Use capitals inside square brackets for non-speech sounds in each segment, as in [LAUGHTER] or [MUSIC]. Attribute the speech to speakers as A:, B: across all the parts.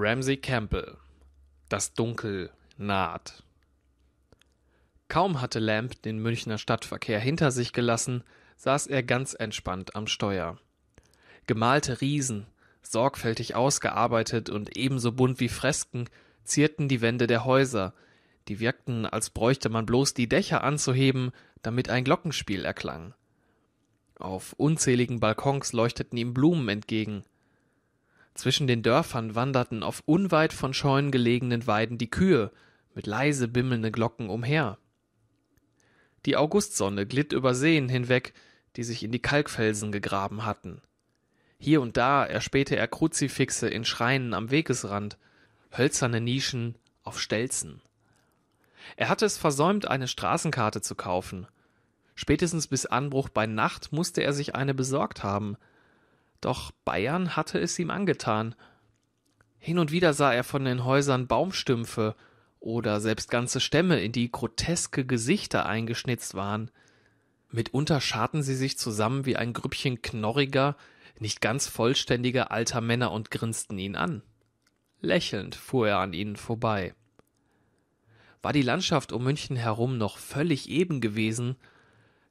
A: Ramsey Campbell. Das Dunkel naht. Kaum hatte Lamb den Münchner Stadtverkehr hinter sich gelassen, saß er ganz entspannt am Steuer. Gemalte Riesen, sorgfältig ausgearbeitet und ebenso bunt wie Fresken, zierten die Wände der Häuser, die wirkten, als bräuchte man bloß die Dächer anzuheben, damit ein Glockenspiel erklang. Auf unzähligen Balkons leuchteten ihm Blumen entgegen, zwischen den Dörfern wanderten auf unweit von Scheunen gelegenen Weiden die Kühe mit leise bimmelnden Glocken umher. Die Augustsonne glitt über Seen hinweg, die sich in die Kalkfelsen gegraben hatten. Hier und da erspähte er Kruzifixe in Schreinen am Wegesrand, hölzerne Nischen auf Stelzen. Er hatte es versäumt, eine Straßenkarte zu kaufen. Spätestens bis Anbruch bei Nacht musste er sich eine besorgt haben – doch Bayern hatte es ihm angetan. Hin und wieder sah er von den Häusern Baumstümpfe oder selbst ganze Stämme, in die groteske Gesichter eingeschnitzt waren. Mitunter scharten sie sich zusammen wie ein Grüppchen knorriger, nicht ganz vollständiger alter Männer und grinsten ihn an. Lächelnd fuhr er an ihnen vorbei. War die Landschaft um München herum noch völlig eben gewesen,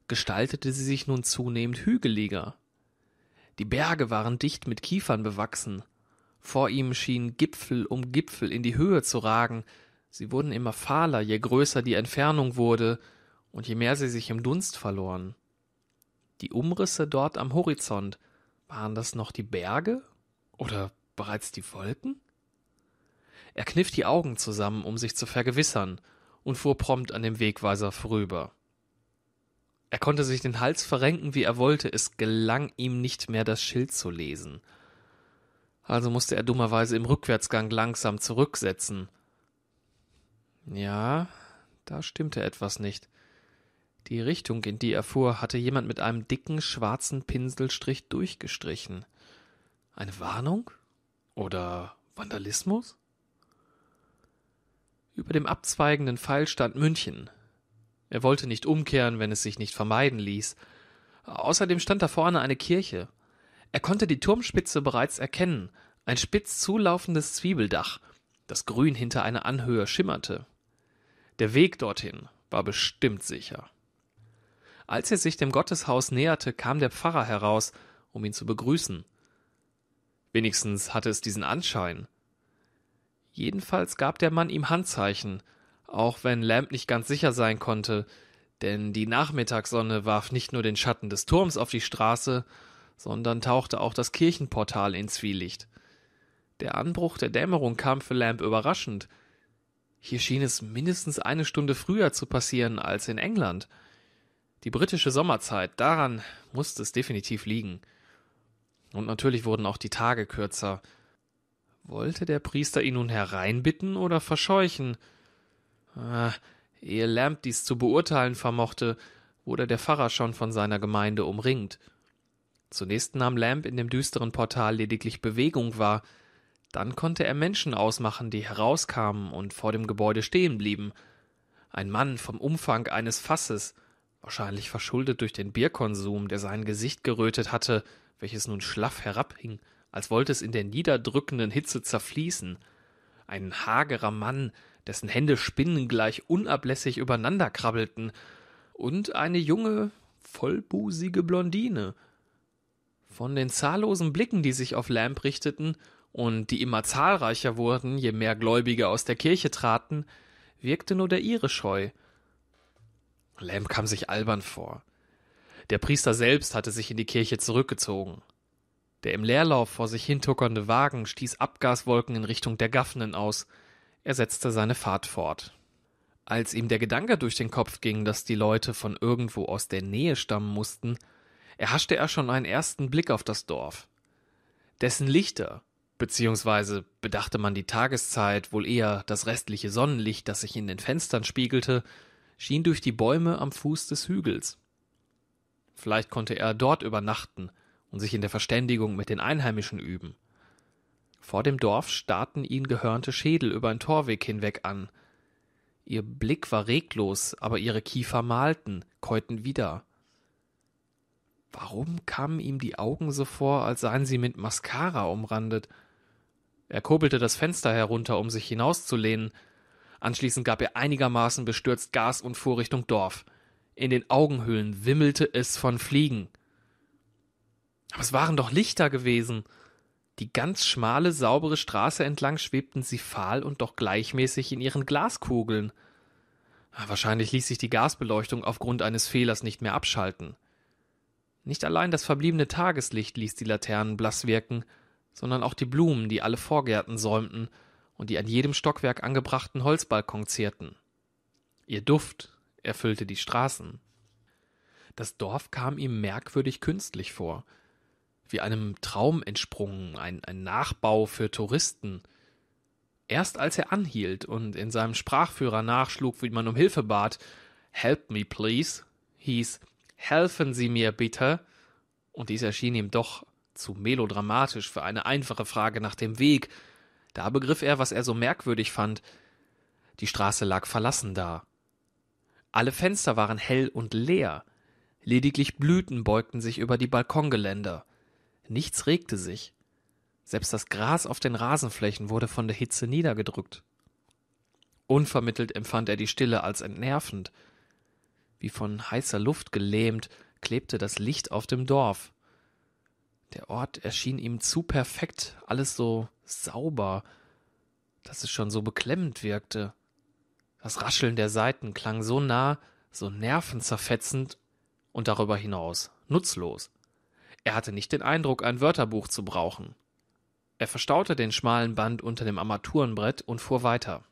A: gestaltete sie sich nun zunehmend hügeliger, die Berge waren dicht mit Kiefern bewachsen. Vor ihm schien Gipfel um Gipfel in die Höhe zu ragen. Sie wurden immer fahler, je größer die Entfernung wurde und je mehr sie sich im Dunst verloren. Die Umrisse dort am Horizont, waren das noch die Berge oder bereits die Wolken? Er kniff die Augen zusammen, um sich zu vergewissern, und fuhr prompt an dem Wegweiser vorüber. Er konnte sich den Hals verrenken, wie er wollte, es gelang ihm nicht mehr, das Schild zu lesen. Also musste er dummerweise im Rückwärtsgang langsam zurücksetzen. Ja, da stimmte etwas nicht. Die Richtung, in die er fuhr, hatte jemand mit einem dicken schwarzen Pinselstrich durchgestrichen. Eine Warnung? Oder Vandalismus? Über dem abzweigenden Pfeil stand München, er wollte nicht umkehren, wenn es sich nicht vermeiden ließ. Außerdem stand da vorne eine Kirche. Er konnte die Turmspitze bereits erkennen, ein spitz zulaufendes Zwiebeldach, das grün hinter einer Anhöhe schimmerte. Der Weg dorthin war bestimmt sicher. Als er sich dem Gotteshaus näherte, kam der Pfarrer heraus, um ihn zu begrüßen. Wenigstens hatte es diesen Anschein. Jedenfalls gab der Mann ihm Handzeichen, auch wenn Lamb nicht ganz sicher sein konnte, denn die Nachmittagssonne warf nicht nur den Schatten des Turms auf die Straße, sondern tauchte auch das Kirchenportal ins Zwielicht. Der Anbruch der Dämmerung kam für Lamb überraschend. Hier schien es mindestens eine Stunde früher zu passieren als in England. Die britische Sommerzeit, daran musste es definitiv liegen. Und natürlich wurden auch die Tage kürzer. Wollte der Priester ihn nun hereinbitten oder verscheuchen? Ah, ehe Lamb dies zu beurteilen vermochte, wurde der Pfarrer schon von seiner Gemeinde umringt. Zunächst nahm Lamb in dem düsteren Portal lediglich Bewegung wahr, dann konnte er Menschen ausmachen, die herauskamen und vor dem Gebäude stehen blieben. Ein Mann vom Umfang eines Fasses, wahrscheinlich verschuldet durch den Bierkonsum, der sein Gesicht gerötet hatte, welches nun schlaff herabhing, als wollte es in der niederdrückenden Hitze zerfließen. Ein hagerer Mann, dessen Hände spinnengleich unablässig übereinander krabbelten, und eine junge, vollbusige Blondine. Von den zahllosen Blicken, die sich auf Lamb richteten und die immer zahlreicher wurden, je mehr Gläubige aus der Kirche traten, wirkte nur der ihre scheu. Lamb kam sich albern vor. Der Priester selbst hatte sich in die Kirche zurückgezogen. Der im Leerlauf vor sich hintuckernde Wagen stieß Abgaswolken in Richtung der Gaffenden aus, er setzte seine Fahrt fort. Als ihm der Gedanke durch den Kopf ging, dass die Leute von irgendwo aus der Nähe stammen mussten, erhaschte er schon einen ersten Blick auf das Dorf. Dessen Lichter, beziehungsweise bedachte man die Tageszeit wohl eher das restliche Sonnenlicht, das sich in den Fenstern spiegelte, schien durch die Bäume am Fuß des Hügels. Vielleicht konnte er dort übernachten und sich in der Verständigung mit den Einheimischen üben. Vor dem Dorf starrten ihn gehörnte Schädel über den Torweg hinweg an. Ihr Blick war reglos, aber ihre Kiefer malten, käuten wieder. Warum kamen ihm die Augen so vor, als seien sie mit Mascara umrandet? Er kurbelte das Fenster herunter, um sich hinauszulehnen. Anschließend gab er einigermaßen bestürzt Gas und fuhr Richtung Dorf. In den Augenhöhlen wimmelte es von Fliegen. Aber es waren doch Lichter gewesen. Die ganz schmale, saubere Straße entlang schwebten sie fahl und doch gleichmäßig in ihren Glaskugeln. Ah, wahrscheinlich ließ sich die Gasbeleuchtung aufgrund eines Fehlers nicht mehr abschalten. Nicht allein das verbliebene Tageslicht ließ die Laternen blass wirken, sondern auch die Blumen, die alle Vorgärten säumten und die an jedem Stockwerk angebrachten Holzbalkon zierten. Ihr Duft erfüllte die Straßen. Das Dorf kam ihm merkwürdig künstlich vor – wie einem Traum entsprungen, ein, ein Nachbau für Touristen. Erst als er anhielt und in seinem Sprachführer nachschlug, wie man um Hilfe bat, Help me please, hieß Helfen Sie mir bitte, und dies erschien ihm doch zu melodramatisch für eine einfache Frage nach dem Weg, da begriff er, was er so merkwürdig fand. Die Straße lag verlassen da. Alle Fenster waren hell und leer, lediglich Blüten beugten sich über die Balkongeländer. Nichts regte sich. Selbst das Gras auf den Rasenflächen wurde von der Hitze niedergedrückt. Unvermittelt empfand er die Stille als entnervend. Wie von heißer Luft gelähmt klebte das Licht auf dem Dorf. Der Ort erschien ihm zu perfekt, alles so sauber, dass es schon so beklemmend wirkte. Das Rascheln der Saiten klang so nah, so nervenzerfetzend und darüber hinaus nutzlos. Er hatte nicht den Eindruck, ein Wörterbuch zu brauchen. Er verstaute den schmalen Band unter dem Armaturenbrett und fuhr weiter.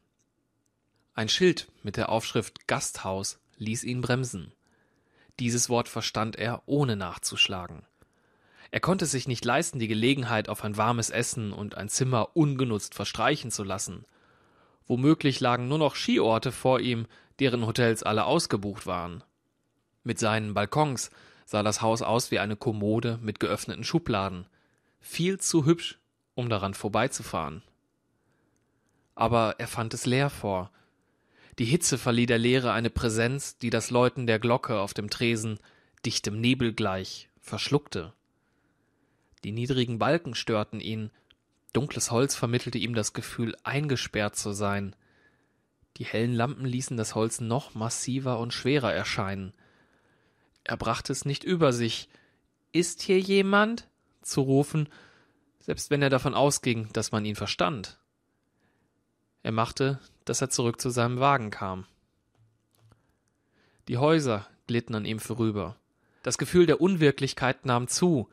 A: Ein Schild mit der Aufschrift Gasthaus ließ ihn bremsen. Dieses Wort verstand er, ohne nachzuschlagen. Er konnte sich nicht leisten, die Gelegenheit auf ein warmes Essen und ein Zimmer ungenutzt verstreichen zu lassen. Womöglich lagen nur noch Skiorte vor ihm, deren Hotels alle ausgebucht waren. Mit seinen Balkons, sah das Haus aus wie eine Kommode mit geöffneten Schubladen. Viel zu hübsch, um daran vorbeizufahren. Aber er fand es leer vor. Die Hitze verlieh der Leere eine Präsenz, die das Läuten der Glocke auf dem Tresen, dichtem Nebel gleich, verschluckte. Die niedrigen Balken störten ihn, dunkles Holz vermittelte ihm das Gefühl, eingesperrt zu sein. Die hellen Lampen ließen das Holz noch massiver und schwerer erscheinen. Er brachte es nicht über sich, ist hier jemand? zu rufen, selbst wenn er davon ausging, dass man ihn verstand. Er machte, dass er zurück zu seinem Wagen kam. Die Häuser glitten an ihm vorüber. Das Gefühl der Unwirklichkeit nahm zu.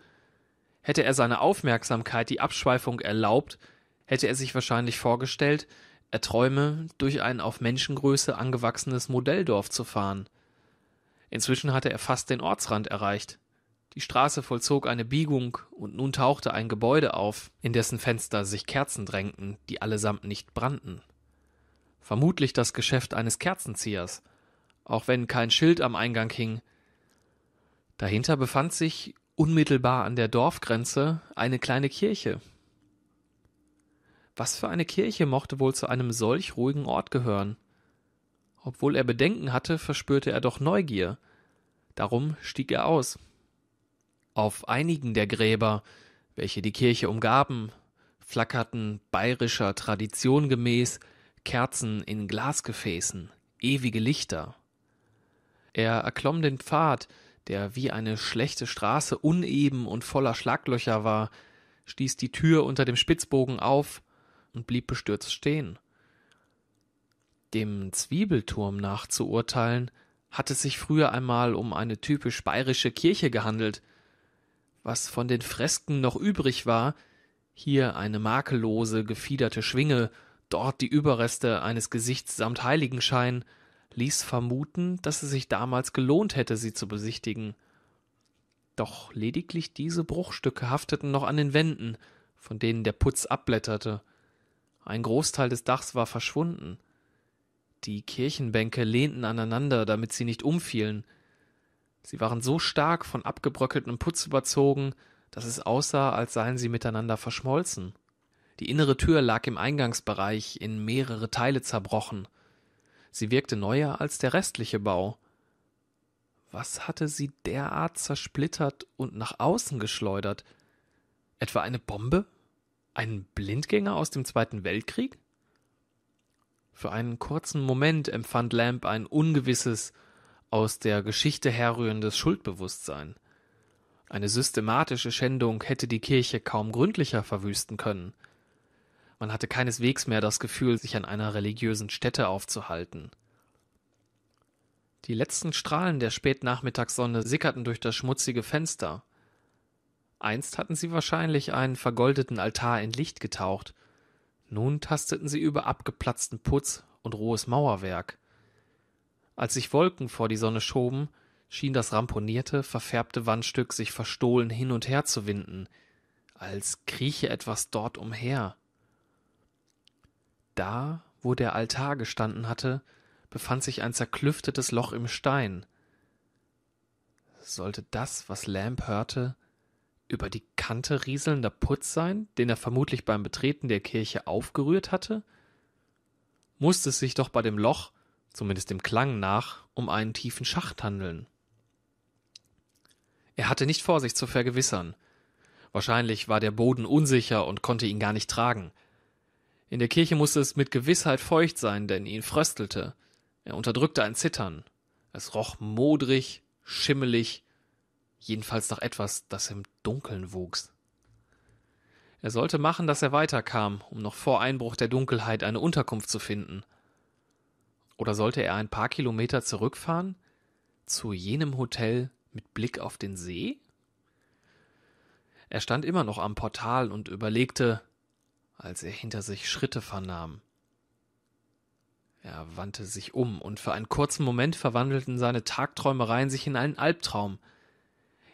A: Hätte er seiner Aufmerksamkeit die Abschweifung erlaubt, hätte er sich wahrscheinlich vorgestellt, er träume, durch ein auf Menschengröße angewachsenes Modelldorf zu fahren – Inzwischen hatte er fast den Ortsrand erreicht. Die Straße vollzog eine Biegung, und nun tauchte ein Gebäude auf, in dessen Fenster sich Kerzen drängten, die allesamt nicht brannten. Vermutlich das Geschäft eines Kerzenziehers, auch wenn kein Schild am Eingang hing. Dahinter befand sich, unmittelbar an der Dorfgrenze, eine kleine Kirche. Was für eine Kirche mochte wohl zu einem solch ruhigen Ort gehören? Obwohl er Bedenken hatte, verspürte er doch Neugier. Darum stieg er aus. Auf einigen der Gräber, welche die Kirche umgaben, flackerten bayerischer Tradition gemäß Kerzen in Glasgefäßen, ewige Lichter. Er erklomm den Pfad, der wie eine schlechte Straße uneben und voller Schlaglöcher war, stieß die Tür unter dem Spitzbogen auf und blieb bestürzt stehen. Dem Zwiebelturm nach zu urteilen, hat es sich früher einmal um eine typisch bayerische Kirche gehandelt. Was von den Fresken noch übrig war, hier eine makellose, gefiederte Schwinge, dort die Überreste eines Gesichts samt Heiligenschein, ließ vermuten, dass es sich damals gelohnt hätte, sie zu besichtigen. Doch lediglich diese Bruchstücke hafteten noch an den Wänden, von denen der Putz abblätterte. Ein Großteil des Dachs war verschwunden. Die Kirchenbänke lehnten aneinander, damit sie nicht umfielen. Sie waren so stark von abgebröckeltem Putz überzogen, dass es aussah, als seien sie miteinander verschmolzen. Die innere Tür lag im Eingangsbereich in mehrere Teile zerbrochen. Sie wirkte neuer als der restliche Bau. Was hatte sie derart zersplittert und nach außen geschleudert? Etwa eine Bombe? Ein Blindgänger aus dem Zweiten Weltkrieg? Für einen kurzen Moment empfand Lamb ein ungewisses, aus der Geschichte herrührendes Schuldbewusstsein. Eine systematische Schändung hätte die Kirche kaum gründlicher verwüsten können. Man hatte keineswegs mehr das Gefühl, sich an einer religiösen Stätte aufzuhalten. Die letzten Strahlen der Spätnachmittagssonne sickerten durch das schmutzige Fenster. Einst hatten sie wahrscheinlich einen vergoldeten Altar in Licht getaucht, nun tasteten sie über abgeplatzten Putz und rohes Mauerwerk. Als sich Wolken vor die Sonne schoben, schien das ramponierte, verfärbte Wandstück sich verstohlen hin und her zu winden, als krieche etwas dort umher. Da, wo der Altar gestanden hatte, befand sich ein zerklüftetes Loch im Stein. Sollte das, was Lamb hörte, über die Kante rieselnder Putz sein, den er vermutlich beim Betreten der Kirche aufgerührt hatte? Musste es sich doch bei dem Loch, zumindest dem Klang nach, um einen tiefen Schacht handeln. Er hatte nicht vor, sich zu vergewissern. Wahrscheinlich war der Boden unsicher und konnte ihn gar nicht tragen. In der Kirche musste es mit Gewissheit feucht sein, denn ihn fröstelte. Er unterdrückte ein Zittern. Es roch modrig, schimmelig jedenfalls nach etwas, das im Dunkeln wuchs. Er sollte machen, dass er weiterkam, um noch vor Einbruch der Dunkelheit eine Unterkunft zu finden. Oder sollte er ein paar Kilometer zurückfahren? Zu jenem Hotel mit Blick auf den See? Er stand immer noch am Portal und überlegte, als er hinter sich Schritte vernahm. Er wandte sich um, und für einen kurzen Moment verwandelten seine Tagträumereien sich in einen Albtraum –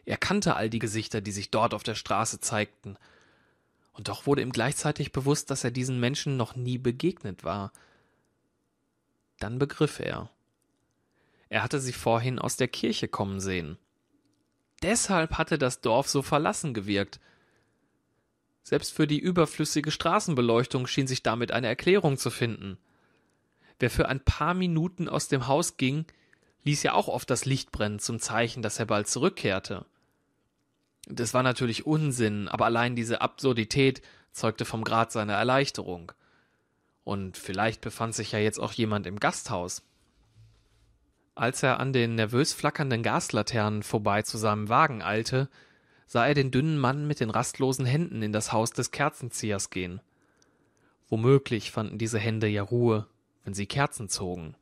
A: er kannte all die Gesichter, die sich dort auf der Straße zeigten. Und doch wurde ihm gleichzeitig bewusst, dass er diesen Menschen noch nie begegnet war. Dann begriff er. Er hatte sie vorhin aus der Kirche kommen sehen. Deshalb hatte das Dorf so verlassen gewirkt. Selbst für die überflüssige Straßenbeleuchtung schien sich damit eine Erklärung zu finden. Wer für ein paar Minuten aus dem Haus ging, ließ ja auch oft das Licht brennen zum Zeichen, dass er bald zurückkehrte. Das war natürlich Unsinn, aber allein diese Absurdität zeugte vom Grad seiner Erleichterung. Und vielleicht befand sich ja jetzt auch jemand im Gasthaus. Als er an den nervös flackernden Gaslaternen vorbei zu seinem Wagen eilte, sah er den dünnen Mann mit den rastlosen Händen in das Haus des Kerzenziehers gehen. Womöglich fanden diese Hände ja Ruhe, wenn sie Kerzen zogen.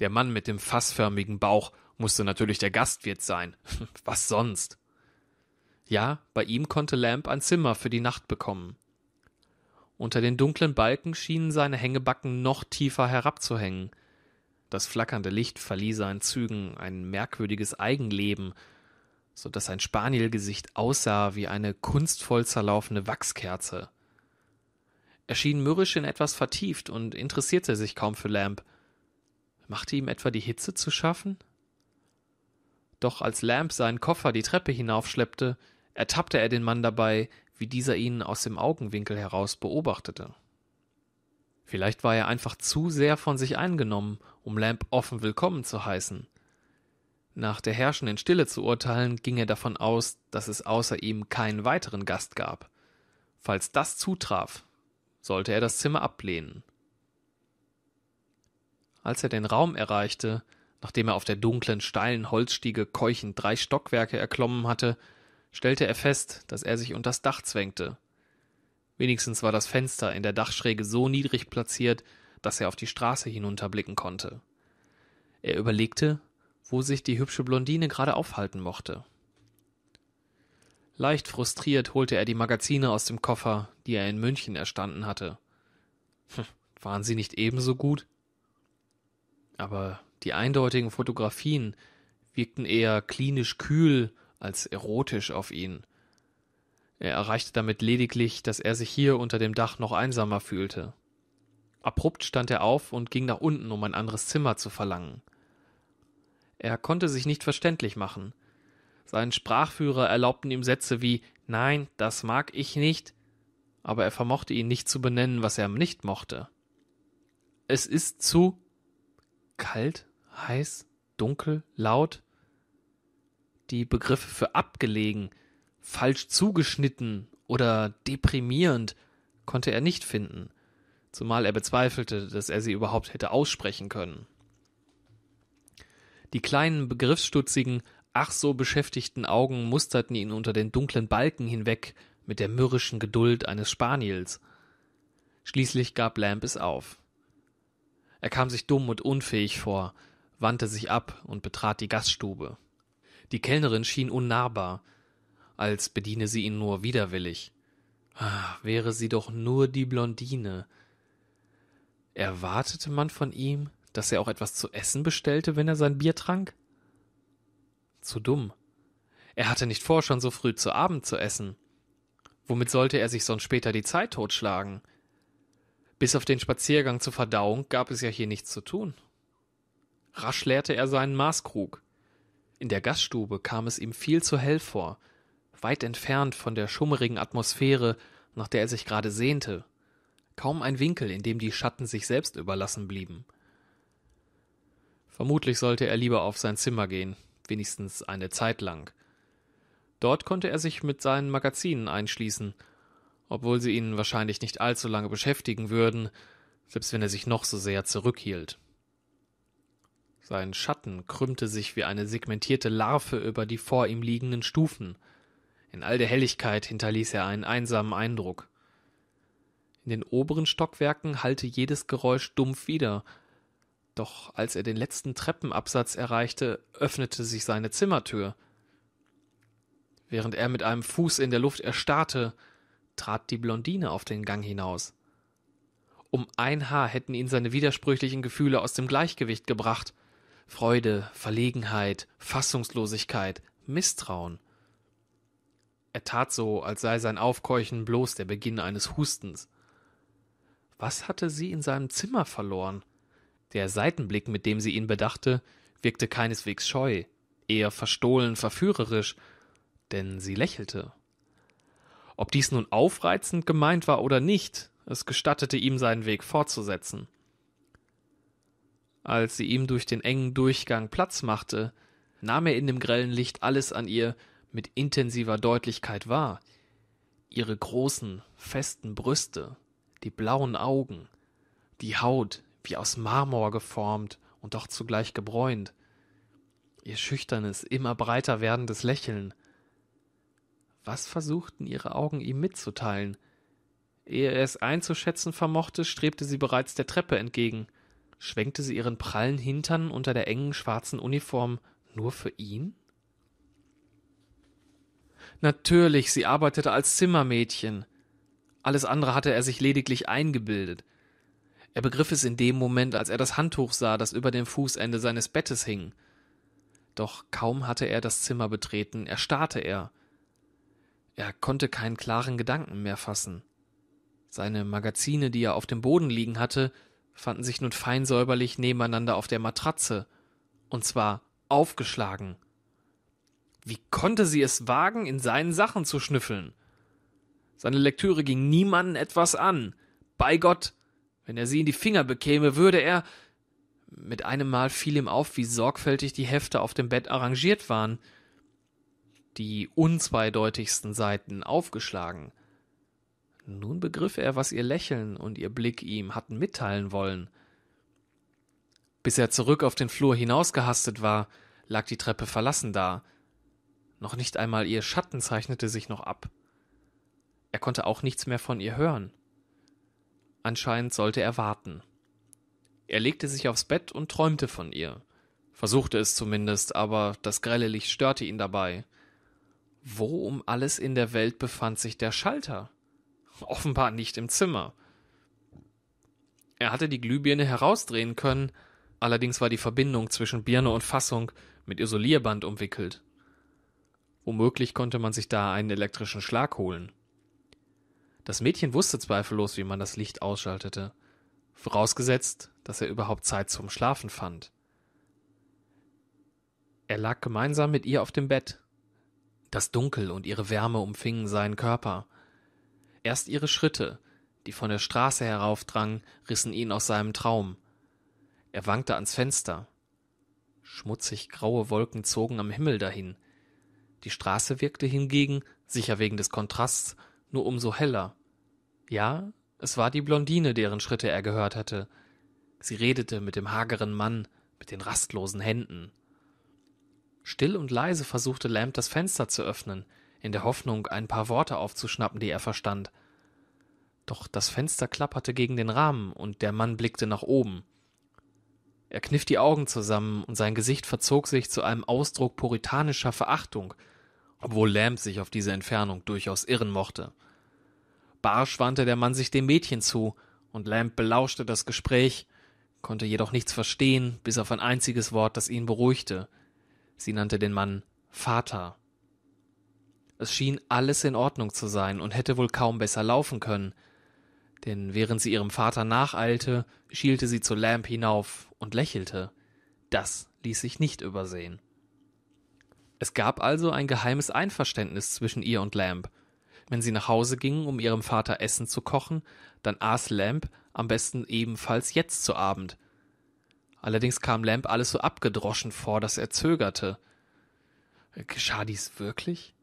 A: Der Mann mit dem fassförmigen Bauch musste natürlich der Gastwirt sein. [LAUGHS] Was sonst? Ja, bei ihm konnte Lamb ein Zimmer für die Nacht bekommen. Unter den dunklen Balken schienen seine Hängebacken noch tiefer herabzuhängen. Das flackernde Licht verlieh seinen Zügen ein merkwürdiges Eigenleben, so dass sein Spanielgesicht aussah wie eine kunstvoll zerlaufene Wachskerze. Er schien mürrisch in etwas vertieft und interessierte sich kaum für Lamb. Machte ihm etwa die Hitze zu schaffen? Doch als Lamb seinen Koffer die Treppe hinaufschleppte, ertappte er den Mann dabei, wie dieser ihn aus dem Augenwinkel heraus beobachtete. Vielleicht war er einfach zu sehr von sich eingenommen, um Lamb offen willkommen zu heißen. Nach der herrschenden Stille zu urteilen, ging er davon aus, dass es außer ihm keinen weiteren Gast gab. Falls das zutraf, sollte er das Zimmer ablehnen. Als er den Raum erreichte, nachdem er auf der dunklen, steilen Holzstiege keuchend drei Stockwerke erklommen hatte, stellte er fest, dass er sich unter das Dach zwängte. Wenigstens war das Fenster in der Dachschräge so niedrig platziert, dass er auf die Straße hinunterblicken konnte. Er überlegte, wo sich die hübsche Blondine gerade aufhalten mochte. Leicht frustriert holte er die Magazine aus dem Koffer, die er in München erstanden hatte. Hm, waren sie nicht ebenso gut? Aber die eindeutigen Fotografien wirkten eher klinisch kühl als erotisch auf ihn. Er erreichte damit lediglich, dass er sich hier unter dem Dach noch einsamer fühlte. Abrupt stand er auf und ging nach unten, um ein anderes Zimmer zu verlangen. Er konnte sich nicht verständlich machen. Seinen Sprachführer erlaubten ihm Sätze wie Nein, das mag ich nicht, aber er vermochte ihn nicht zu benennen, was er nicht mochte. Es ist zu kalt, heiß, dunkel, laut die Begriffe für abgelegen, falsch zugeschnitten oder deprimierend konnte er nicht finden, zumal er bezweifelte, dass er sie überhaupt hätte aussprechen können. Die kleinen, begriffsstutzigen, ach so beschäftigten Augen musterten ihn unter den dunklen Balken hinweg mit der mürrischen Geduld eines Spaniels. Schließlich gab Lamb es auf. Er kam sich dumm und unfähig vor, wandte sich ab und betrat die Gaststube. Die Kellnerin schien unnahbar, als bediene sie ihn nur widerwillig. Ach, wäre sie doch nur die Blondine. Erwartete man von ihm, dass er auch etwas zu essen bestellte, wenn er sein Bier trank? Zu dumm. Er hatte nicht vor, schon so früh zu Abend zu essen. Womit sollte er sich sonst später die Zeit totschlagen? Bis auf den Spaziergang zur Verdauung gab es ja hier nichts zu tun. Rasch leerte er seinen Maßkrug. In der Gaststube kam es ihm viel zu hell vor, weit entfernt von der schummerigen Atmosphäre, nach der er sich gerade sehnte. Kaum ein Winkel, in dem die Schatten sich selbst überlassen blieben. Vermutlich sollte er lieber auf sein Zimmer gehen, wenigstens eine Zeit lang. Dort konnte er sich mit seinen Magazinen einschließen, obwohl sie ihn wahrscheinlich nicht allzu lange beschäftigen würden, selbst wenn er sich noch so sehr zurückhielt. Sein Schatten krümmte sich wie eine segmentierte Larve über die vor ihm liegenden Stufen. In all der Helligkeit hinterließ er einen einsamen Eindruck. In den oberen Stockwerken hallte jedes Geräusch dumpf wieder, doch als er den letzten Treppenabsatz erreichte, öffnete sich seine Zimmertür. Während er mit einem Fuß in der Luft erstarrte, trat die Blondine auf den Gang hinaus. Um ein Haar hätten ihn seine widersprüchlichen Gefühle aus dem Gleichgewicht gebracht. Freude, Verlegenheit, Fassungslosigkeit, Misstrauen. Er tat so, als sei sein Aufkeuchen bloß der Beginn eines Hustens. Was hatte sie in seinem Zimmer verloren? Der Seitenblick, mit dem sie ihn bedachte, wirkte keineswegs scheu, eher verstohlen, verführerisch, denn sie lächelte. Ob dies nun aufreizend gemeint war oder nicht, es gestattete ihm seinen Weg fortzusetzen. Als sie ihm durch den engen Durchgang Platz machte, nahm er in dem grellen Licht alles an ihr mit intensiver Deutlichkeit wahr. Ihre großen, festen Brüste, die blauen Augen, die Haut, wie aus Marmor geformt und doch zugleich gebräunt, ihr schüchternes, immer breiter werdendes Lächeln. Was versuchten ihre Augen ihm mitzuteilen? Ehe er es einzuschätzen vermochte, strebte sie bereits der Treppe entgegen – Schwenkte sie ihren prallen Hintern unter der engen schwarzen Uniform nur für ihn? Natürlich, sie arbeitete als Zimmermädchen. Alles andere hatte er sich lediglich eingebildet. Er begriff es in dem Moment, als er das Handtuch sah, das über dem Fußende seines Bettes hing. Doch kaum hatte er das Zimmer betreten, erstarrte er. Er konnte keinen klaren Gedanken mehr fassen. Seine Magazine, die er auf dem Boden liegen hatte, fanden sich nun fein säuberlich nebeneinander auf der Matratze, und zwar aufgeschlagen. Wie konnte sie es wagen, in seinen Sachen zu schnüffeln? Seine Lektüre ging niemanden etwas an. Bei Gott, wenn er sie in die Finger bekäme, würde er. Mit einem Mal fiel ihm auf, wie sorgfältig die Hefte auf dem Bett arrangiert waren. Die unzweideutigsten Seiten aufgeschlagen nun begriff er, was ihr Lächeln und ihr Blick ihm hatten mitteilen wollen. Bis er zurück auf den Flur hinausgehastet war, lag die Treppe verlassen da. Noch nicht einmal ihr Schatten zeichnete sich noch ab. Er konnte auch nichts mehr von ihr hören. Anscheinend sollte er warten. Er legte sich aufs Bett und träumte von ihr. Versuchte es zumindest, aber das grelle Licht störte ihn dabei. Wo um alles in der Welt befand sich der Schalter? offenbar nicht im Zimmer. Er hatte die Glühbirne herausdrehen können, allerdings war die Verbindung zwischen Birne und Fassung mit Isolierband umwickelt. Womöglich konnte man sich da einen elektrischen Schlag holen. Das Mädchen wusste zweifellos, wie man das Licht ausschaltete, vorausgesetzt, dass er überhaupt Zeit zum Schlafen fand. Er lag gemeinsam mit ihr auf dem Bett. Das Dunkel und ihre Wärme umfingen seinen Körper erst ihre schritte die von der straße heraufdrangen rissen ihn aus seinem traum er wankte ans fenster schmutzig graue wolken zogen am himmel dahin die straße wirkte hingegen sicher wegen des kontrasts nur um so heller ja es war die blondine deren schritte er gehört hatte sie redete mit dem hageren mann mit den rastlosen händen still und leise versuchte lamb das fenster zu öffnen in der Hoffnung, ein paar Worte aufzuschnappen, die er verstand. Doch das Fenster klapperte gegen den Rahmen und der Mann blickte nach oben. Er kniff die Augen zusammen und sein Gesicht verzog sich zu einem Ausdruck puritanischer Verachtung, obwohl Lamb sich auf diese Entfernung durchaus irren mochte. Barsch wandte der Mann sich dem Mädchen zu und Lamb belauschte das Gespräch, konnte jedoch nichts verstehen, bis auf ein einziges Wort, das ihn beruhigte. Sie nannte den Mann Vater. Es schien alles in Ordnung zu sein und hätte wohl kaum besser laufen können. Denn während sie ihrem Vater nacheilte, schielte sie zu Lamp hinauf und lächelte. Das ließ sich nicht übersehen. Es gab also ein geheimes Einverständnis zwischen ihr und Lamp. Wenn sie nach Hause gingen, um ihrem Vater Essen zu kochen, dann aß Lamp am besten ebenfalls jetzt zu Abend. Allerdings kam Lamp alles so abgedroschen vor, dass er zögerte. Äh, geschah dies wirklich?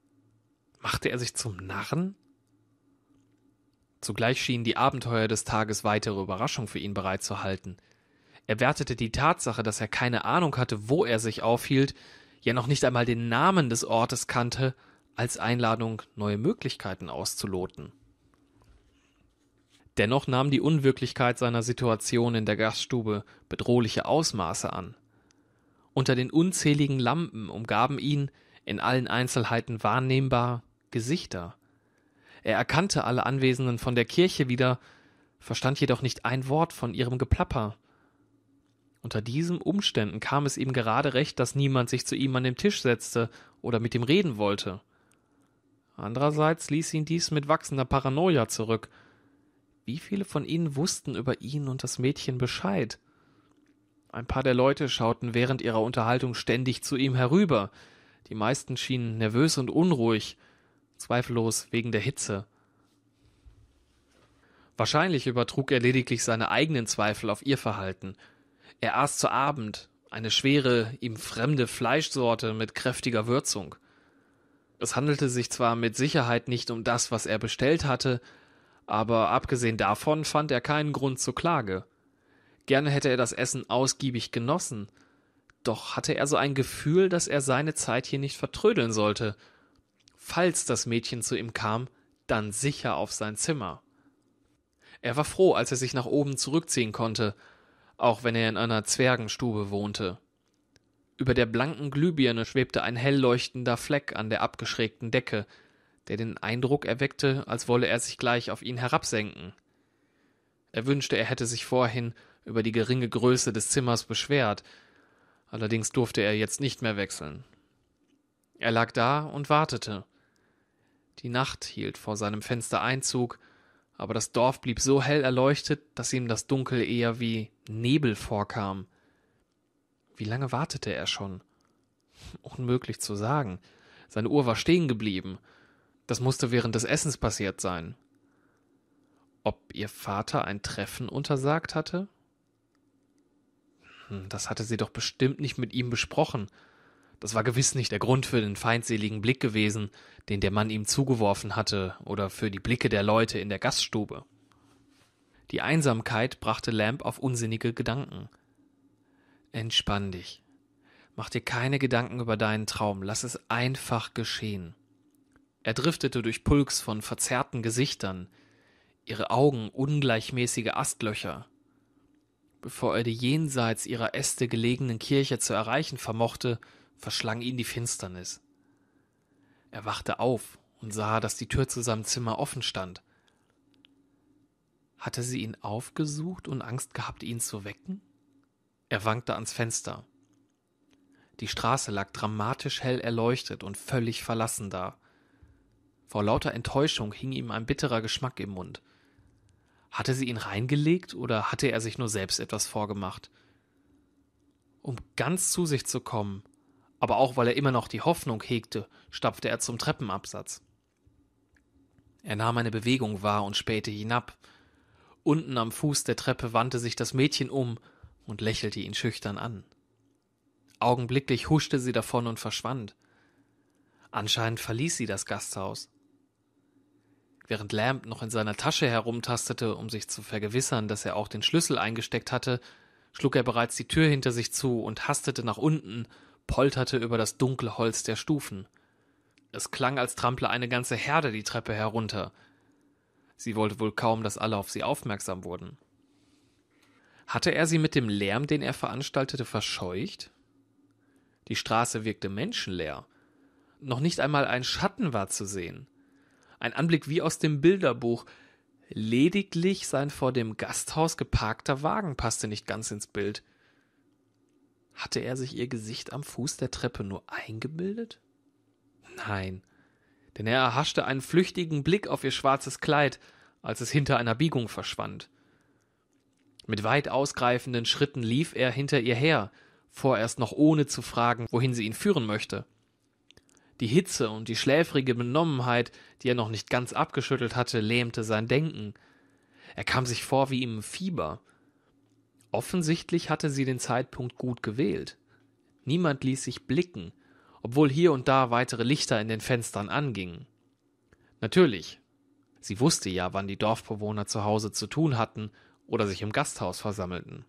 A: Machte er sich zum Narren? Zugleich schienen die Abenteuer des Tages weitere Überraschung für ihn bereitzuhalten. Er wertete die Tatsache, dass er keine Ahnung hatte, wo er sich aufhielt, ja noch nicht einmal den Namen des Ortes kannte, als Einladung, neue Möglichkeiten auszuloten. Dennoch nahm die Unwirklichkeit seiner Situation in der Gaststube bedrohliche Ausmaße an. Unter den unzähligen Lampen umgaben ihn, in allen Einzelheiten wahrnehmbar, Gesichter. Er erkannte alle Anwesenden von der Kirche wieder, verstand jedoch nicht ein Wort von ihrem Geplapper. Unter diesen Umständen kam es ihm gerade recht, dass niemand sich zu ihm an den Tisch setzte oder mit ihm reden wollte. Andererseits ließ ihn dies mit wachsender Paranoia zurück. Wie viele von ihnen wussten über ihn und das Mädchen Bescheid? Ein paar der Leute schauten während ihrer Unterhaltung ständig zu ihm herüber. Die meisten schienen nervös und unruhig zweifellos wegen der Hitze. Wahrscheinlich übertrug er lediglich seine eigenen Zweifel auf ihr Verhalten. Er aß zu Abend eine schwere, ihm fremde Fleischsorte mit kräftiger Würzung. Es handelte sich zwar mit Sicherheit nicht um das, was er bestellt hatte, aber abgesehen davon fand er keinen Grund zur Klage. Gerne hätte er das Essen ausgiebig genossen, doch hatte er so ein Gefühl, dass er seine Zeit hier nicht vertrödeln sollte – falls das Mädchen zu ihm kam, dann sicher auf sein Zimmer. Er war froh, als er sich nach oben zurückziehen konnte, auch wenn er in einer Zwergenstube wohnte. Über der blanken Glühbirne schwebte ein hell Fleck an der abgeschrägten Decke, der den Eindruck erweckte, als wolle er sich gleich auf ihn herabsenken. Er wünschte, er hätte sich vorhin über die geringe Größe des Zimmers beschwert, allerdings durfte er jetzt nicht mehr wechseln. Er lag da und wartete. Die Nacht hielt vor seinem Fenster Einzug, aber das Dorf blieb so hell erleuchtet, dass ihm das Dunkel eher wie Nebel vorkam. Wie lange wartete er schon? Unmöglich zu sagen. Seine Uhr war stehen geblieben. Das musste während des Essens passiert sein. Ob ihr Vater ein Treffen untersagt hatte? Hm, das hatte sie doch bestimmt nicht mit ihm besprochen. Das war gewiss nicht der Grund für den feindseligen Blick gewesen, den der Mann ihm zugeworfen hatte, oder für die Blicke der Leute in der Gaststube. Die Einsamkeit brachte Lamb auf unsinnige Gedanken. Entspann dich. Mach dir keine Gedanken über deinen Traum, lass es einfach geschehen. Er driftete durch Pulks von verzerrten Gesichtern, ihre Augen ungleichmäßige Astlöcher. Bevor er die jenseits ihrer Äste gelegenen Kirche zu erreichen vermochte, verschlang ihn die Finsternis. Er wachte auf und sah, dass die Tür zu seinem Zimmer offen stand. Hatte sie ihn aufgesucht und Angst gehabt, ihn zu wecken? Er wankte ans Fenster. Die Straße lag dramatisch hell erleuchtet und völlig verlassen da. Vor lauter Enttäuschung hing ihm ein bitterer Geschmack im Mund. Hatte sie ihn reingelegt oder hatte er sich nur selbst etwas vorgemacht? Um ganz zu sich zu kommen, aber auch weil er immer noch die Hoffnung hegte, stapfte er zum Treppenabsatz. Er nahm eine Bewegung wahr und spähte hinab. Unten am Fuß der Treppe wandte sich das Mädchen um und lächelte ihn schüchtern an. Augenblicklich huschte sie davon und verschwand. Anscheinend verließ sie das Gasthaus. Während Lamb noch in seiner Tasche herumtastete, um sich zu vergewissern, dass er auch den Schlüssel eingesteckt hatte, schlug er bereits die Tür hinter sich zu und hastete nach unten, polterte über das dunkle Holz der Stufen. Es klang, als trample eine ganze Herde die Treppe herunter. Sie wollte wohl kaum, dass alle auf sie aufmerksam wurden. Hatte er sie mit dem Lärm, den er veranstaltete, verscheucht? Die Straße wirkte menschenleer. Noch nicht einmal ein Schatten war zu sehen. Ein Anblick wie aus dem Bilderbuch. Lediglich sein vor dem Gasthaus geparkter Wagen passte nicht ganz ins Bild. Hatte er sich ihr Gesicht am Fuß der Treppe nur eingebildet? Nein, denn er erhaschte einen flüchtigen Blick auf ihr schwarzes Kleid, als es hinter einer Biegung verschwand. Mit weit ausgreifenden Schritten lief er hinter ihr her, vorerst noch ohne zu fragen, wohin sie ihn führen möchte. Die Hitze und die schläfrige Benommenheit, die er noch nicht ganz abgeschüttelt hatte, lähmte sein Denken. Er kam sich vor wie im Fieber, Offensichtlich hatte sie den Zeitpunkt gut gewählt. Niemand ließ sich blicken, obwohl hier und da weitere Lichter in den Fenstern angingen. Natürlich, sie wusste ja, wann die Dorfbewohner zu Hause zu tun hatten oder sich im Gasthaus versammelten.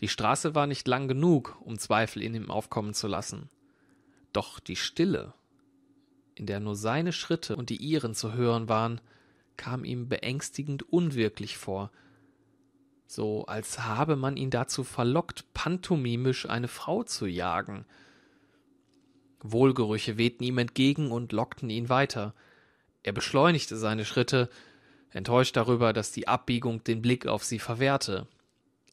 A: Die Straße war nicht lang genug, um Zweifel in ihm aufkommen zu lassen. Doch die Stille, in der nur seine Schritte und die ihren zu hören waren, kam ihm beängstigend unwirklich vor – so als habe man ihn dazu verlockt, pantomimisch eine Frau zu jagen. Wohlgerüche wehten ihm entgegen und lockten ihn weiter. Er beschleunigte seine Schritte, enttäuscht darüber, dass die Abbiegung den Blick auf sie verwehrte.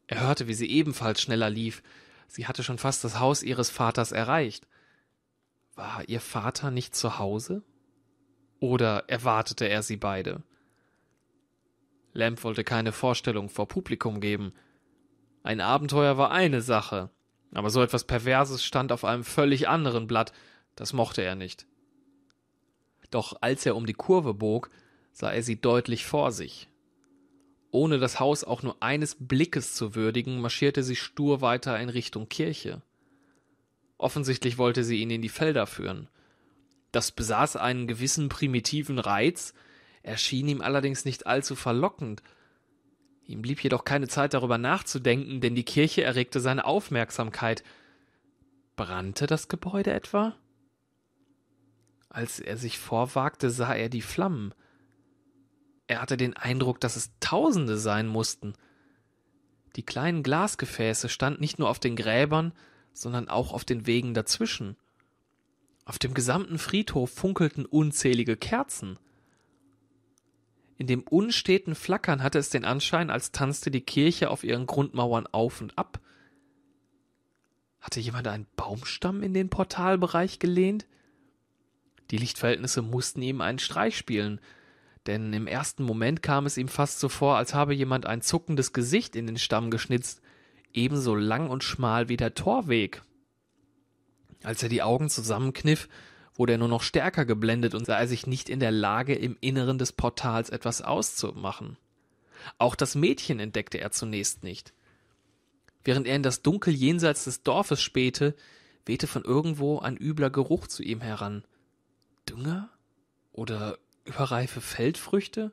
A: Er hörte, wie sie ebenfalls schneller lief. Sie hatte schon fast das Haus ihres Vaters erreicht. War ihr Vater nicht zu Hause? Oder erwartete er sie beide? Lamb wollte keine Vorstellung vor Publikum geben. Ein Abenteuer war eine Sache, aber so etwas Perverses stand auf einem völlig anderen Blatt, das mochte er nicht. Doch als er um die Kurve bog, sah er sie deutlich vor sich. Ohne das Haus auch nur eines Blickes zu würdigen, marschierte sie stur weiter in Richtung Kirche. Offensichtlich wollte sie ihn in die Felder führen. Das besaß einen gewissen primitiven Reiz, erschien ihm allerdings nicht allzu verlockend. Ihm blieb jedoch keine Zeit darüber nachzudenken, denn die Kirche erregte seine Aufmerksamkeit. Brannte das Gebäude etwa? Als er sich vorwagte, sah er die Flammen. Er hatte den Eindruck, dass es Tausende sein mussten. Die kleinen Glasgefäße standen nicht nur auf den Gräbern, sondern auch auf den Wegen dazwischen. Auf dem gesamten Friedhof funkelten unzählige Kerzen. In dem unsteten Flackern hatte es den Anschein, als tanzte die Kirche auf ihren Grundmauern auf und ab. Hatte jemand einen Baumstamm in den Portalbereich gelehnt? Die Lichtverhältnisse mussten ihm einen Streich spielen, denn im ersten Moment kam es ihm fast so vor, als habe jemand ein zuckendes Gesicht in den Stamm geschnitzt, ebenso lang und schmal wie der Torweg. Als er die Augen zusammenkniff, wurde er nur noch stärker geblendet und sah er sich nicht in der Lage, im Inneren des Portals etwas auszumachen. Auch das Mädchen entdeckte er zunächst nicht. Während er in das Dunkel jenseits des Dorfes spähte, wehte von irgendwo ein übler Geruch zu ihm heran. Dünger? Oder überreife Feldfrüchte?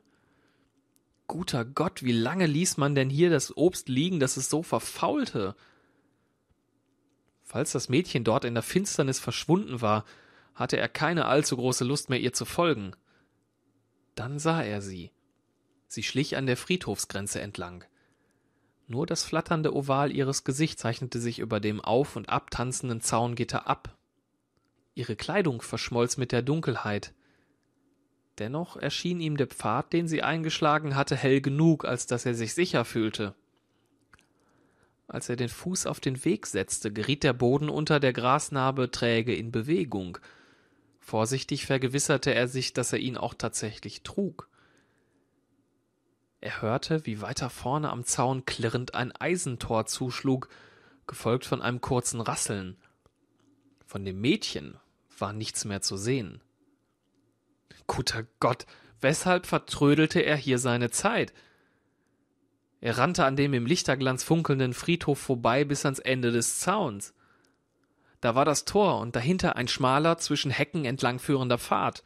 A: Guter Gott, wie lange ließ man denn hier das Obst liegen, dass es so verfaulte? Falls das Mädchen dort in der Finsternis verschwunden war, hatte er keine allzu große Lust mehr, ihr zu folgen. Dann sah er sie. Sie schlich an der Friedhofsgrenze entlang. Nur das flatternde Oval ihres Gesichts zeichnete sich über dem auf- und abtanzenden Zaungitter ab. Ihre Kleidung verschmolz mit der Dunkelheit. Dennoch erschien ihm der Pfad, den sie eingeschlagen hatte, hell genug, als dass er sich sicher fühlte. Als er den Fuß auf den Weg setzte, geriet der Boden unter der Grasnarbe träge in Bewegung, Vorsichtig vergewisserte er sich, dass er ihn auch tatsächlich trug. Er hörte, wie weiter vorne am Zaun klirrend ein Eisentor zuschlug, gefolgt von einem kurzen Rasseln. Von dem Mädchen war nichts mehr zu sehen. Guter Gott, weshalb vertrödelte er hier seine Zeit? Er rannte an dem im Lichterglanz funkelnden Friedhof vorbei bis ans Ende des Zauns. Da war das Tor und dahinter ein schmaler, zwischen Hecken entlangführender Pfad.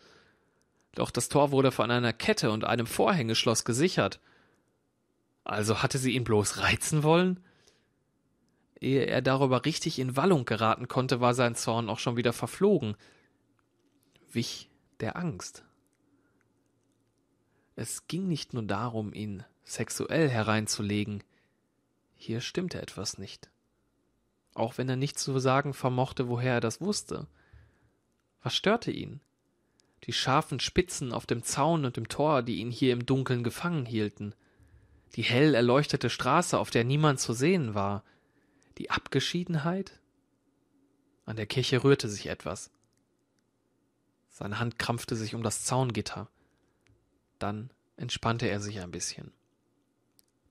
A: Doch das Tor wurde von einer Kette und einem Vorhängeschloss gesichert. Also hatte sie ihn bloß reizen wollen? Ehe er darüber richtig in Wallung geraten konnte, war sein Zorn auch schon wieder verflogen. Wich der Angst. Es ging nicht nur darum, ihn sexuell hereinzulegen. Hier stimmte etwas nicht auch wenn er nicht zu sagen vermochte, woher er das wusste. Was störte ihn? Die scharfen Spitzen auf dem Zaun und dem Tor, die ihn hier im Dunkeln gefangen hielten, die hell erleuchtete Straße, auf der niemand zu sehen war, die Abgeschiedenheit? An der Kirche rührte sich etwas. Seine Hand krampfte sich um das Zaungitter. Dann entspannte er sich ein bisschen.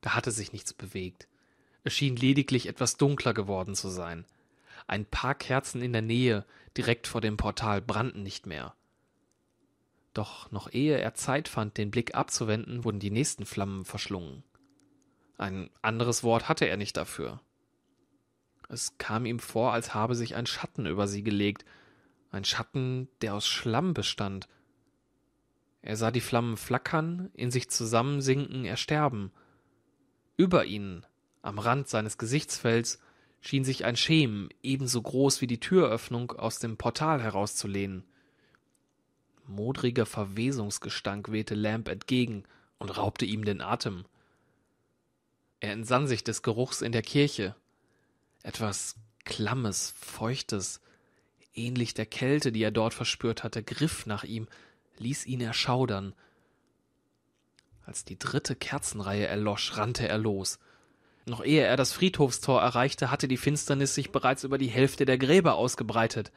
A: Da hatte sich nichts bewegt schien lediglich etwas dunkler geworden zu sein. Ein paar Kerzen in der Nähe, direkt vor dem Portal, brannten nicht mehr. Doch noch ehe er Zeit fand, den Blick abzuwenden, wurden die nächsten Flammen verschlungen. Ein anderes Wort hatte er nicht dafür. Es kam ihm vor, als habe sich ein Schatten über sie gelegt, ein Schatten, der aus Schlamm bestand. Er sah die Flammen flackern, in sich zusammensinken, ersterben. Über ihnen am Rand seines Gesichtsfelds schien sich ein Schemen ebenso groß wie die Türöffnung aus dem Portal herauszulehnen. Modriger Verwesungsgestank wehte Lamb entgegen und raubte ihm den Atem. Er entsann sich des Geruchs in der Kirche. Etwas Klammes, Feuchtes, ähnlich der Kälte, die er dort verspürt hatte, griff nach ihm, ließ ihn erschaudern. Als die dritte Kerzenreihe erlosch, rannte er los – noch ehe er das Friedhofstor erreichte, hatte die Finsternis sich bereits über die Hälfte der Gräber ausgebreitet.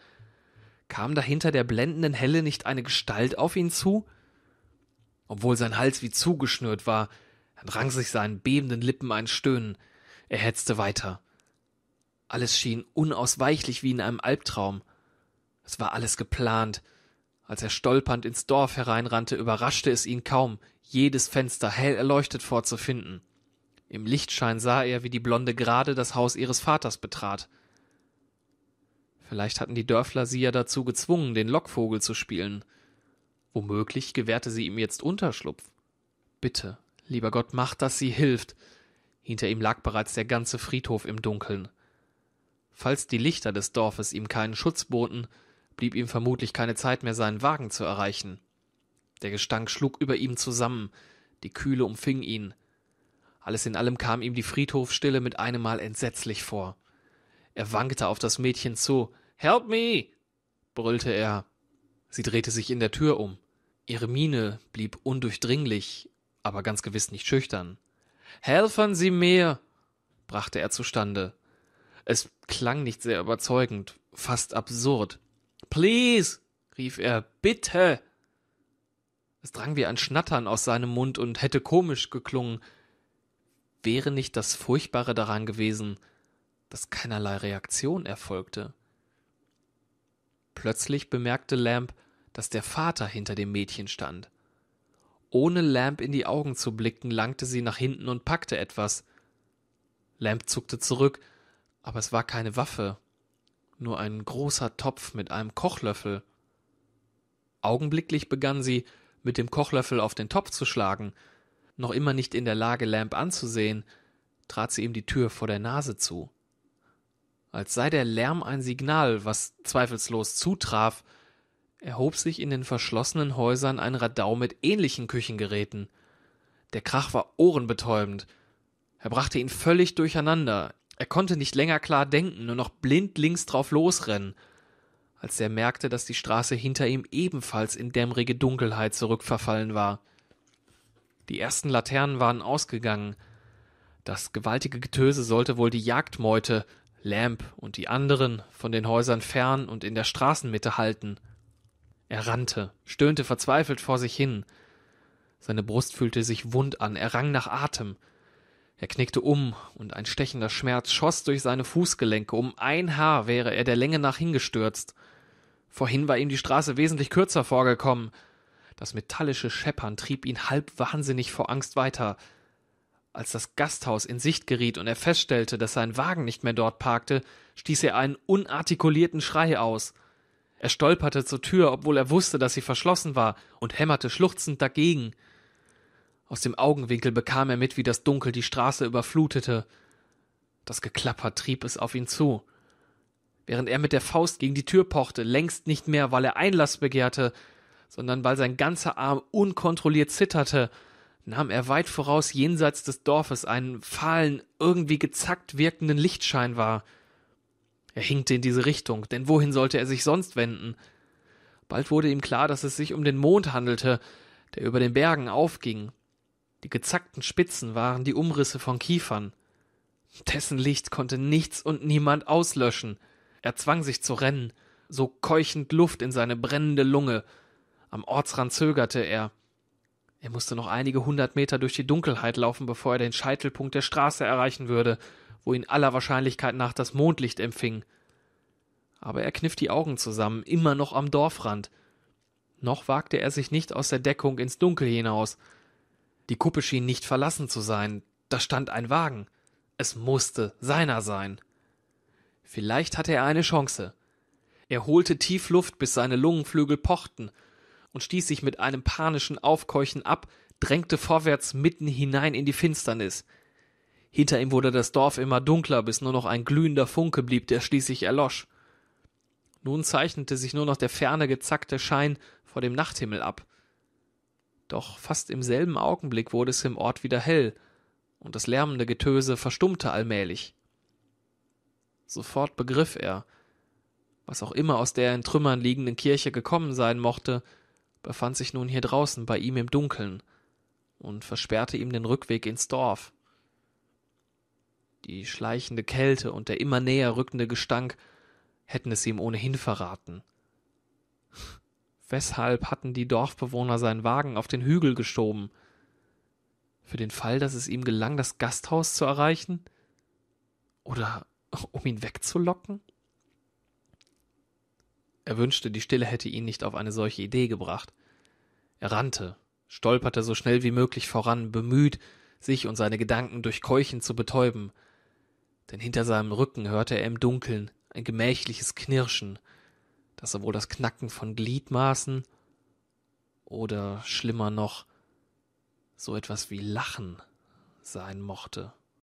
A: Kam dahinter der blendenden Helle nicht eine Gestalt auf ihn zu? Obwohl sein Hals wie zugeschnürt war, entrang sich seinen bebenden Lippen ein Stöhnen. Er hetzte weiter. Alles schien unausweichlich wie in einem Albtraum. Es war alles geplant. Als er stolpernd ins Dorf hereinrannte, überraschte es ihn kaum, jedes Fenster hell erleuchtet vorzufinden. Im Lichtschein sah er, wie die Blonde gerade das Haus ihres Vaters betrat. Vielleicht hatten die Dörfler sie ja dazu gezwungen, den Lockvogel zu spielen. Womöglich gewährte sie ihm jetzt Unterschlupf. Bitte, lieber Gott, mach, dass sie hilft. Hinter ihm lag bereits der ganze Friedhof im Dunkeln. Falls die Lichter des Dorfes ihm keinen Schutz boten, blieb ihm vermutlich keine Zeit mehr, seinen Wagen zu erreichen. Der Gestank schlug über ihm zusammen, die Kühle umfing ihn, alles in allem kam ihm die Friedhofstille mit einem Mal entsetzlich vor. Er wankte auf das Mädchen zu. Help me! brüllte er. Sie drehte sich in der Tür um. Ihre Miene blieb undurchdringlich, aber ganz gewiss nicht schüchtern. Helfen Sie mir! brachte er zustande. Es klang nicht sehr überzeugend, fast absurd. Please! rief er. Bitte! Es drang wie ein Schnattern aus seinem Mund und hätte komisch geklungen, wäre nicht das Furchtbare daran gewesen, dass keinerlei Reaktion erfolgte. Plötzlich bemerkte Lamp, dass der Vater hinter dem Mädchen stand. Ohne Lamp in die Augen zu blicken, langte sie nach hinten und packte etwas. Lamp zuckte zurück, aber es war keine Waffe, nur ein großer Topf mit einem Kochlöffel. Augenblicklich begann sie, mit dem Kochlöffel auf den Topf zu schlagen, noch immer nicht in der Lage, Lamp anzusehen, trat sie ihm die Tür vor der Nase zu. Als sei der Lärm ein Signal, was zweifellos zutraf, erhob sich in den verschlossenen Häusern ein Radau mit ähnlichen Küchengeräten. Der Krach war ohrenbetäubend. Er brachte ihn völlig durcheinander. Er konnte nicht länger klar denken, nur noch blind links drauf losrennen. Als er merkte, dass die Straße hinter ihm ebenfalls in dämmrige Dunkelheit zurückverfallen war. Die ersten Laternen waren ausgegangen. Das gewaltige Getöse sollte wohl die Jagdmeute, Lamp und die anderen, von den Häusern fern und in der Straßenmitte halten. Er rannte, stöhnte verzweifelt vor sich hin. Seine Brust fühlte sich wund an, er rang nach Atem. Er knickte um, und ein stechender Schmerz schoss durch seine Fußgelenke. Um ein Haar wäre er der Länge nach hingestürzt. Vorhin war ihm die Straße wesentlich kürzer vorgekommen. Das metallische Scheppern trieb ihn halb wahnsinnig vor Angst weiter. Als das Gasthaus in Sicht geriet und er feststellte, dass sein Wagen nicht mehr dort parkte, stieß er einen unartikulierten Schrei aus. Er stolperte zur Tür, obwohl er wusste, dass sie verschlossen war, und hämmerte schluchzend dagegen. Aus dem Augenwinkel bekam er mit, wie das Dunkel die Straße überflutete. Das Geklapper trieb es auf ihn zu. Während er mit der Faust gegen die Tür pochte, längst nicht mehr, weil er Einlass begehrte, sondern weil sein ganzer Arm unkontrolliert zitterte, nahm er weit voraus jenseits des Dorfes einen fahlen, irgendwie gezackt wirkenden Lichtschein wahr. Er hinkte in diese Richtung, denn wohin sollte er sich sonst wenden? Bald wurde ihm klar, dass es sich um den Mond handelte, der über den Bergen aufging. Die gezackten Spitzen waren die Umrisse von Kiefern. Dessen Licht konnte nichts und niemand auslöschen. Er zwang sich zu rennen, so keuchend Luft in seine brennende Lunge, am Ortsrand zögerte er. Er musste noch einige hundert Meter durch die Dunkelheit laufen, bevor er den Scheitelpunkt der Straße erreichen würde, wo ihn aller Wahrscheinlichkeit nach das Mondlicht empfing. Aber er kniff die Augen zusammen, immer noch am Dorfrand. Noch wagte er sich nicht aus der Deckung ins Dunkel hinaus. Die Kuppe schien nicht verlassen zu sein. Da stand ein Wagen. Es musste seiner sein. Vielleicht hatte er eine Chance. Er holte tief Luft, bis seine Lungenflügel pochten – und stieß sich mit einem panischen Aufkeuchen ab, drängte vorwärts mitten hinein in die Finsternis. Hinter ihm wurde das Dorf immer dunkler, bis nur noch ein glühender Funke blieb, der schließlich erlosch. Nun zeichnete sich nur noch der ferne gezackte Schein vor dem Nachthimmel ab. Doch fast im selben Augenblick wurde es im Ort wieder hell, und das lärmende Getöse verstummte allmählich. Sofort begriff er, was auch immer aus der in Trümmern liegenden Kirche gekommen sein mochte, befand sich nun hier draußen bei ihm im Dunkeln und versperrte ihm den Rückweg ins Dorf. Die schleichende Kälte und der immer näher rückende Gestank hätten es ihm ohnehin verraten. [LAUGHS] Weshalb hatten die Dorfbewohner seinen Wagen auf den Hügel geschoben? Für den Fall, dass es ihm gelang, das Gasthaus zu erreichen? Oder [LAUGHS] um ihn wegzulocken? Er wünschte, die Stille hätte ihn nicht auf eine solche Idee gebracht. Er rannte, stolperte so schnell wie möglich voran, bemüht, sich und seine Gedanken durch Keuchen zu betäuben. Denn hinter seinem Rücken hörte er im Dunkeln ein gemächliches Knirschen, das sowohl das Knacken von Gliedmaßen oder schlimmer noch so etwas wie Lachen sein mochte.